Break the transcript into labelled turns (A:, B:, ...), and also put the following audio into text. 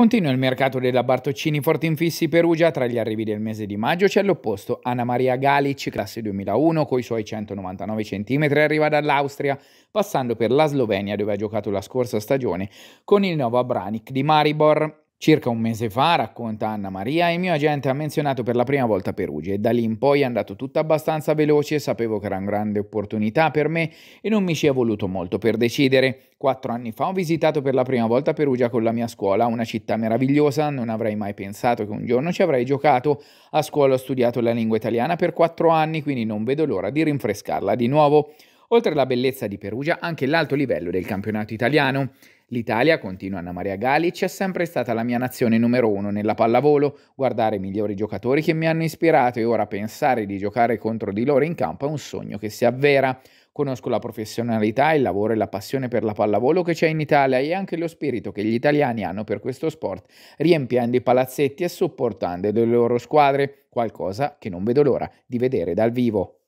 A: Continua il mercato della Bartoccini Fortinfissi Perugia, tra gli arrivi del mese di maggio c'è l'opposto, Anna Maria Galic, classe 2001, coi suoi 199 cm arriva dall'Austria, passando per la Slovenia dove ha giocato la scorsa stagione con il Nova Branik di Maribor. Circa un mese fa, racconta Anna Maria, il mio agente ha menzionato per la prima volta Perugia e da lì in poi è andato tutto abbastanza veloce, sapevo che era una grande opportunità per me e non mi ci è voluto molto per decidere. Quattro anni fa ho visitato per la prima volta Perugia con la mia scuola, una città meravigliosa, non avrei mai pensato che un giorno ci avrei giocato. A scuola ho studiato la lingua italiana per quattro anni, quindi non vedo l'ora di rinfrescarla di nuovo. Oltre alla bellezza di Perugia, anche l'alto livello del campionato italiano. L'Italia, continua Anna Maria Galic, è sempre stata la mia nazione numero uno nella pallavolo. Guardare i migliori giocatori che mi hanno ispirato e ora pensare di giocare contro di loro in campo è un sogno che si avvera. Conosco la professionalità, il lavoro e la passione per la pallavolo che c'è in Italia e anche lo spirito che gli italiani hanno per questo sport, riempiendo i palazzetti e supportando le loro squadre, qualcosa che non vedo l'ora di vedere dal vivo.